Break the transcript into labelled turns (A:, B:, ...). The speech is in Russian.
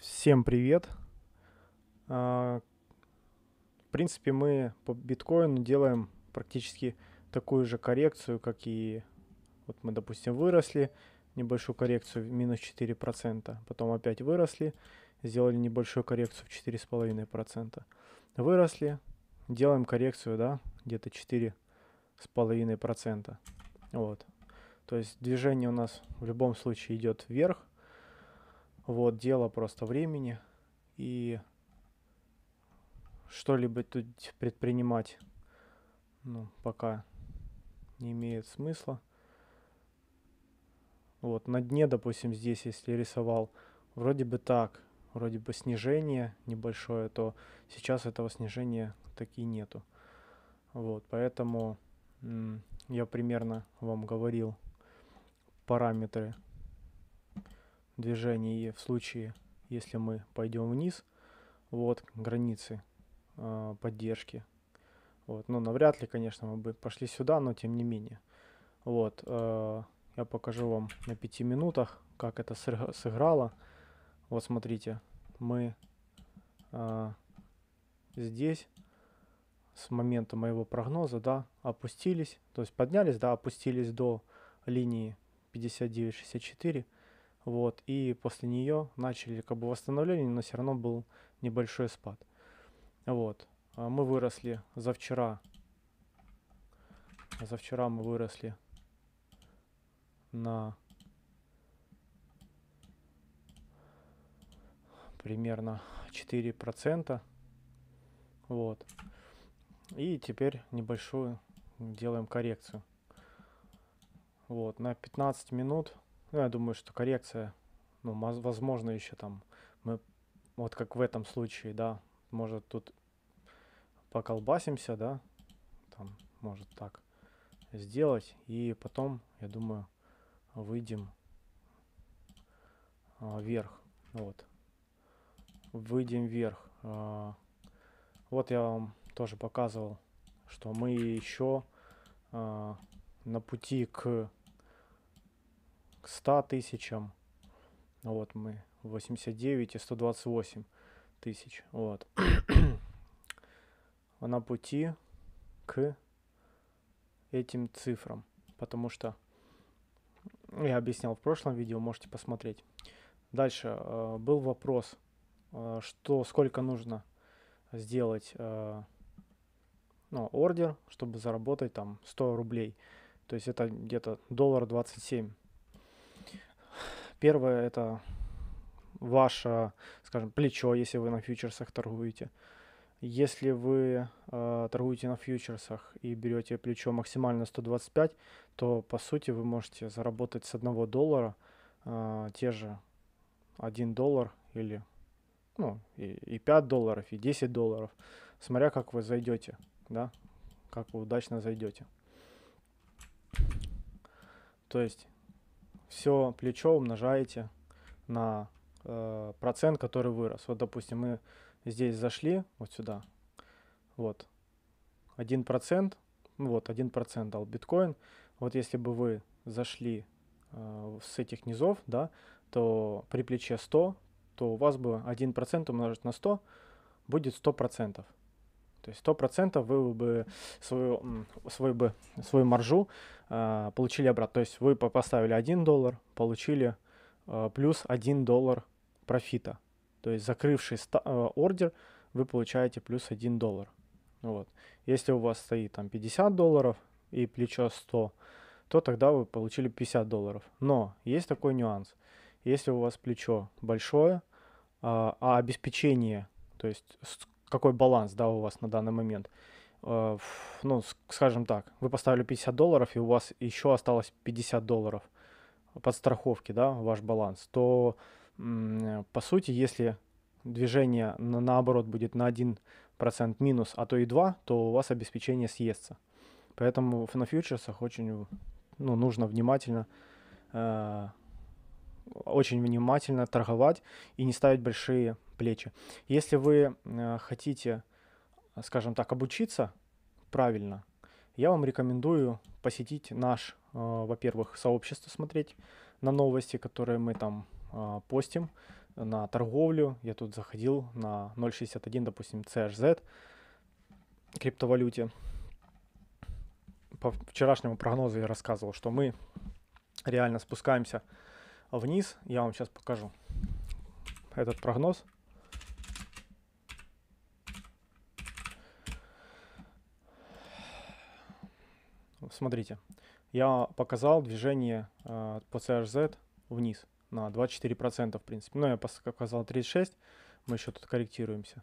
A: Всем привет! А, в принципе, мы по биткоину делаем практически такую же коррекцию, как и вот мы, допустим, выросли, небольшую коррекцию в минус 4%, потом опять выросли, сделали небольшую коррекцию в 4,5%, выросли, делаем коррекцию, да, где-то 4,5%. Вот. То есть движение у нас в любом случае идет вверх, вот, дело просто времени и что-либо тут предпринимать ну, пока не имеет смысла. Вот, на дне, допустим, здесь, если рисовал, вроде бы так, вроде бы снижение небольшое, то сейчас этого снижения таки нету. Вот, поэтому я примерно вам говорил параметры движении в случае, если мы пойдем вниз, вот границы э, поддержки. Вот, ну, навряд ли, конечно, мы бы пошли сюда, но тем не менее. Вот, э, я покажу вам на 5 минутах, как это сыграло. Вот смотрите, мы э, здесь с момента моего прогноза, да, опустились, то есть поднялись, да, опустились до линии 59.64. Вот, и после нее начали как бы восстановление, но все равно был небольшой спад. Вот, а мы выросли за вчера, за вчера мы выросли на примерно 4%. Вот. И теперь небольшую делаем коррекцию. Вот, на 15 минут ну, я думаю, что коррекция, ну, возможно, еще там мы, вот как в этом случае, да, может тут поколбасимся, да, там, может так сделать, и потом, я думаю, выйдем э, вверх, вот, выйдем вверх. Э, вот я вам тоже показывал, что мы еще э, а, на пути к к 100 тысячам. Ну вот мы 89 и 128 тысяч. Вот. А на пути к этим цифрам. Потому что ну, я объяснял в прошлом видео, можете посмотреть. Дальше э, был вопрос, э, что сколько нужно сделать э, ну, ордер, чтобы заработать там 100 рублей. То есть это где-то доллар 27. Первое это ваше, скажем, плечо, если вы на фьючерсах торгуете. Если вы э, торгуете на фьючерсах и берете плечо максимально 125, то по сути вы можете заработать с 1 доллара э, те же 1 доллар или ну, и, и 5 долларов, и 10 долларов, смотря как вы зайдете, да, как вы удачно зайдете. То есть все плечо умножаете на э, процент, который вырос. Вот, допустим, мы здесь зашли, вот сюда, вот, 1%, вот, 1% дал биткоин. Вот если бы вы зашли э, с этих низов, да, то при плече 100, то у вас бы 1% умножить на 100 будет 100%. То есть сто процентов вы бы свою, свою, бы, свою маржу э, получили обратно. То есть вы поставили 1 доллар, получили э, плюс 1 доллар профита. То есть закрывший ста- э, ордер вы получаете плюс 1 доллар. Ну вот. Если у вас стоит там 50 долларов и плечо 100, то тогда вы получили 50 долларов. Но есть такой нюанс. Если у вас плечо большое, а обеспечение, то есть какой баланс, да, у вас на данный момент. Э, ну, скажем так, вы поставили 50 долларов, и у вас еще осталось 50 долларов под страховки, да, ваш баланс, то, по сути, если движение на, наоборот будет на 1% минус, а то и 2, то у вас обеспечение съестся. Поэтому на фьючерсах очень ну, нужно внимательно э, очень внимательно торговать и не ставить большие плечи. Если вы э, хотите, скажем так, обучиться правильно, я вам рекомендую посетить наш, э, во-первых, сообщество смотреть на новости, которые мы там э, постим, на торговлю. Я тут заходил на 0.61, допустим, CHZ криптовалюте. По вчерашнему прогнозу я рассказывал, что мы реально спускаемся вниз. Я вам сейчас покажу этот прогноз. Смотрите, я показал движение э, по CHZ вниз на 24%, в принципе. Ну, я показал 36, мы еще тут корректируемся.